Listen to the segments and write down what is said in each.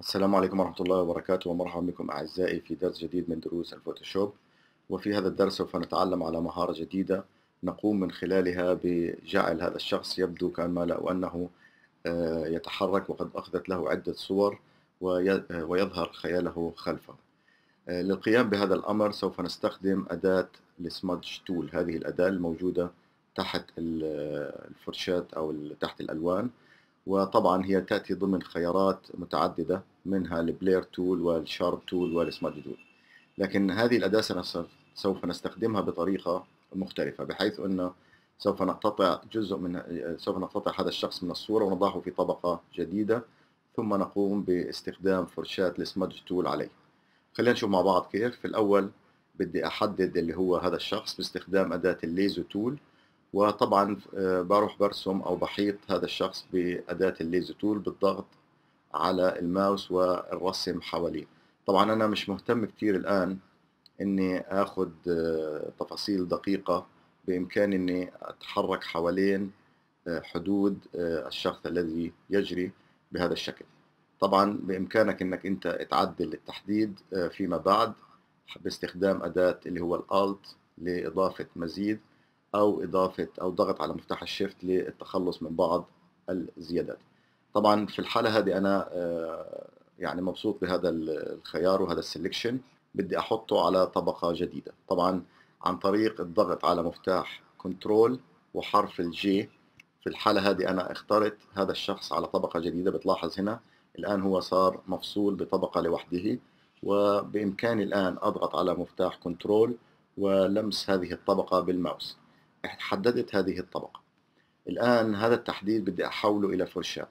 السلام عليكم ورحمة الله وبركاته ومرحبا بكم أعزائي في درس جديد من دروس الفوتوشوب وفي هذا الدرس سوف نتعلم على مهارة جديدة نقوم من خلالها بجعل هذا الشخص يبدو كما لو أنه آه، يتحرك وقد أخذت له عدة صور ويظهر خياله خلفه آه، للقيام بهذا الأمر سوف نستخدم أداة السمادج تول هذه الأداة الموجودة تحت الفرشات أو تحت الألوان وطبعا هي تأتي ضمن خيارات متعددة منها البلير تول والشارب تول والسمارت تول لكن هذه الأداة سوف نستخدمها بطريقة مختلفة بحيث أنه سوف نقتطع جزء من سوف نقتطع هذا الشخص من الصورة ونضعه في طبقة جديدة ثم نقوم باستخدام فرشاة السمارت تول عليه خلينا نشوف مع بعض كيف في الأول بدي أحدد اللي هو هذا الشخص باستخدام أداة الليزو تول وطبعا آه، بروح برسم أو بحيط هذا الشخص بأداة الليزو تول بالضغط على الماوس والرسم حواليه طبعا أنا مش مهتم كتير الآن أني أخذ آه، تفاصيل دقيقة بإمكاني أني أتحرك حوالين آه، حدود الشخص الذي يجري بهذا الشكل طبعا بإمكانك أنك أنت تعدل التحديد فيما بعد باستخدام أداة اللي هو الألت لإضافة مزيد أو إضافة أو ضغط على مفتاح الشيفت للتخلص من بعض الزيادات طبعا في الحالة هذه أنا آه، يعني مبسوط بهذا الخيار وهذا السلكشن بدي أحطه على طبقة جديدة طبعا عن طريق الضغط على مفتاح كنترول وحرف الجي في الحالة هذه أنا اخترت هذا الشخص على طبقة جديدة بتلاحظ هنا الآن هو صار مفصول بطبقة لوحده وبإمكاني الآن أضغط على مفتاح كنترول ولمس هذه الطبقة بالماوس حددت هذه الطبقة الآن هذا التحديد بدي أحوله إلى فرشاة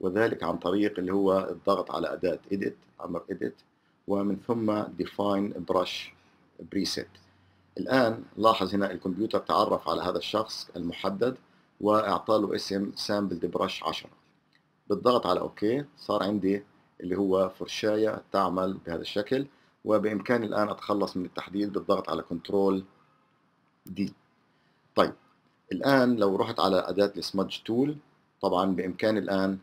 وذلك عن طريق اللي هو الضغط على أداة Edit أمر Edit ومن ثم Define Brush Preset الآن لاحظ هنا الكمبيوتر تعرف على هذا الشخص المحدد وأعطى له اسم سامبل Brush برش 10 بالضغط على أوكي صار عندي اللي هو فرشاية تعمل بهذا الشكل وبإمكاني الآن أتخلص من التحديد بالضغط على كنترول دي طيب الآن لو رحت على أداة السمج تول طبعا بإمكاني الآن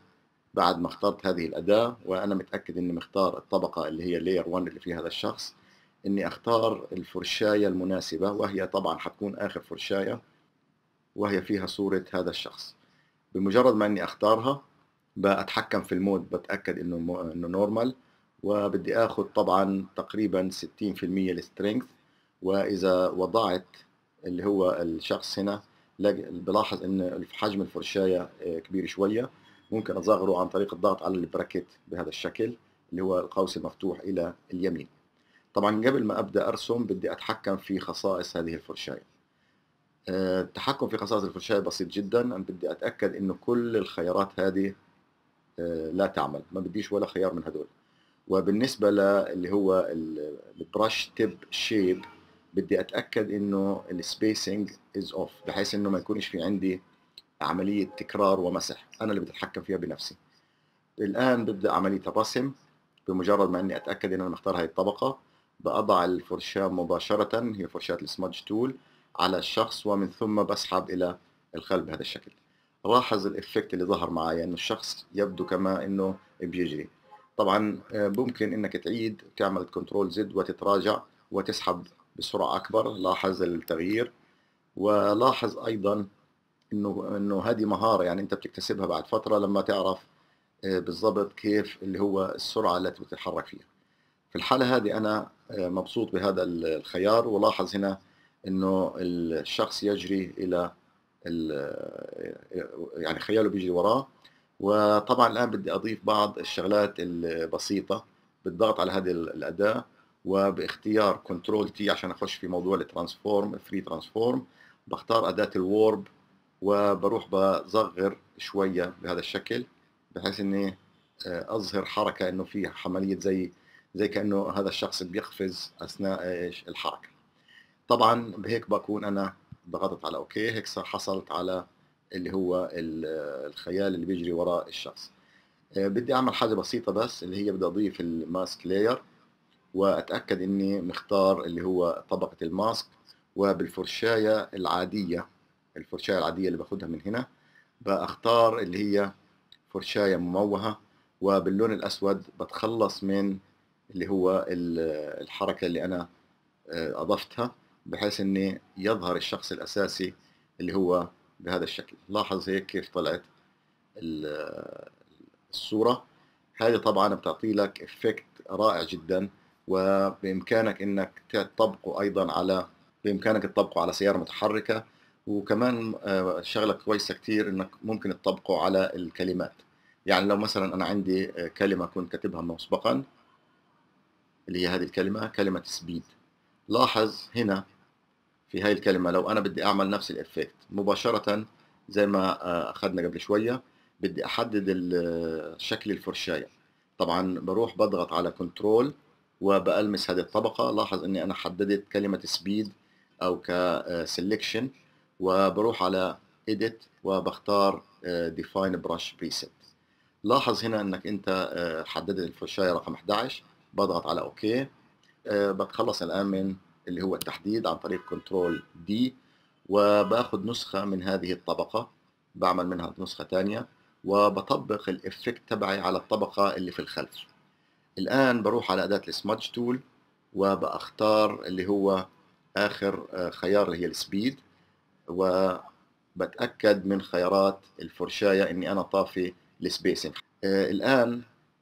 بعد ما اخترت هذه الأداة وأنا متأكد إني مختار الطبقة اللي هي لاير 1 اللي فيها هذا الشخص إني أختار الفرشاية المناسبة وهي طبعا حتكون آخر فرشاية وهي فيها صورة هذا الشخص بمجرد ما إني أختارها بأتحكم في المود بتأكد إنه إنه نورمال وبدي أخذ طبعا تقريبا 60% السترينث وإذا وضعت اللي هو الشخص هنا بلاحظ ان حجم الفرشاية آه، كبير شوية ممكن اصغره عن طريق الضغط على البراكت بهذا الشكل اللي هو القوس المفتوح الى اليمين طبعا قبل ما ابدا ارسم بدي اتحكم في خصائص هذه الفرشاية آه، التحكم في خصائص الفرشاية بسيط جدا انا بدي اتاكد انه كل الخيارات هذه آه، لا تعمل ما بديش ولا خيار من هدول وبالنسبة للي هو البرش تيب شيب بدي اتاكد انه السبيسنج از اوف بحيث انه ما يكونش في عندي عمليه تكرار ومسح انا اللي بدي اتحكم فيها بنفسي الان ببدا عمليه الرسم بمجرد ما اني اتاكد ان انا مختار هاي الطبقه بضع الفرشاه مباشره هي فرشاه السمادج تول على الشخص ومن ثم بسحب الى الخلف بهذا الشكل لاحظ الافكت اللي ظهر معي انه الشخص يبدو كما انه بيجري طبعا آه، ممكن انك تعيد تعمل كنترول زد وتتراجع وتسحب بسرعة أكبر لاحظ التغيير ولاحظ أيضا إنه إنه هذه مهارة يعني أنت بتكتسبها بعد فترة لما تعرف آه، بالضبط كيف اللي هو السرعة التي بتتحرك فيها في الحالة هذه أنا آه، مبسوط بهذا الخيار ولاحظ هنا إنه الشخص يجري إلى آه، يعني خياله بيجري وراه وطبعا الآن بدي أضيف بعض الشغلات البسيطة بالضغط على هذه الأداة وباختيار كنترول تي عشان اخش في موضوع الترانسفورم فري ترانسفورم بختار اداه الورب وبروح بصغر شويه بهذا الشكل بحيث اني آه، اظهر حركه انه في عمليه زي زي كانه هذا الشخص بيقفز اثناء ايش الحركه طبعا بهيك بكون انا ضغطت على اوكي هيك حصلت على اللي هو الخيال اللي بيجري وراء الشخص آه، بدي اعمل حاجه بسيطه بس اللي هي بدي اضيف الماسك لاير وأتأكد أني مختار اللي هو طبقة الماسك وبالفرشاية العادية الفرشاية العادية اللي باخدها من هنا بختار اللي هي فرشاية مموهة وباللون الأسود بتخلص من اللي هو الحركة اللي أنا آه، أضفتها بحيث أني يظهر الشخص الأساسي اللي هو بهذا الشكل لاحظ هيك كيف طلعت الصورة هذه طبعا بتعطي لك افكت رائع جدا وبإمكانك أنك تطبقه أيضا على بإمكانك تطبقه على سيارة متحركة وكمان آه، شغلة كويسة كتير أنك ممكن تطبقه على الكلمات يعني لو مثلا أنا عندي آه، كلمة كنت كاتبها مسبقا اللي هي هذه الكلمة كلمة سبيد لاحظ هنا في هاي الكلمة لو أنا بدي أعمل نفس الإفكت مباشرة زي ما آه، أخذنا قبل شوية بدي أحدد شكل الفرشاية طبعا بروح بضغط على كنترول وبألمس هذه الطبقة لاحظ اني انا حددت كلمة سبيد او كسلكشن آه، وبروح على edit وبختار آه، define brush preset لاحظ هنا انك انت آه، حددت الفرشاية رقم 11 بضغط على اوكي بتخلص الان من اللي هو التحديد عن طريق كنترول دي وباخد نسخة من هذه الطبقة بعمل منها نسخة ثانية وبطبق الإفكت تبعي على الطبقة اللي في الخلف الآن بروح على أداة السمج تول وبأختار اللي هو آخر آه، خيار اللي هي السبيد وبتأكد من خيارات الفرشاية إني أنا طافي السبيسنج آه، الآن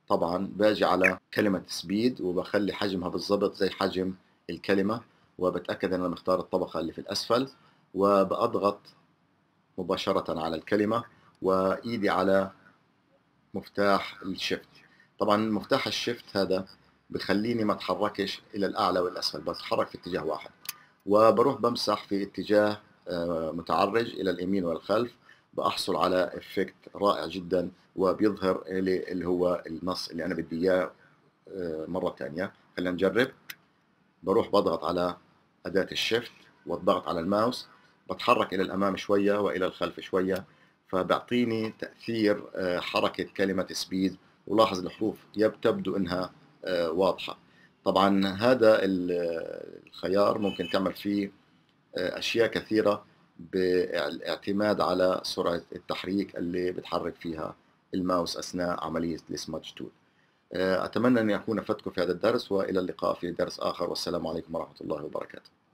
طبعا باجي على كلمة سبيد وبخلي حجمها بالضبط زي حجم الكلمة وبتأكد أن أنا مختار الطبقة اللي في الأسفل وبأضغط مباشرة على الكلمة وإيدي على مفتاح الشفت طبعا مفتاح الشيفت هذا بخليني ما اتحركش الى الاعلى والاسفل بتحرك في اتجاه واحد وبروح بمسح في اتجاه آه، متعرج الى اليمين والخلف بحصل على افكت رائع جدا وبيظهر لي اللي هو النص اللي انا بدي اياه آه، مره ثانيه خلينا نجرب بروح بضغط على اداه الشيفت والضغط على الماوس بتحرك الى الامام شويه والى الخلف شويه فبعطيني تاثير آه، حركه كلمه سبيد ولاحظ الحروف تبدو انها آه، واضحه طبعا هذا الخيار ممكن تعمل فيه آه، اشياء كثيره بالاعتماد على سرعه التحريك اللي بتحرك فيها الماوس اثناء عمليه السمادج تول آه، اتمنى ان اكون افدتكم في هذا الدرس والى اللقاء في درس اخر والسلام عليكم ورحمه الله وبركاته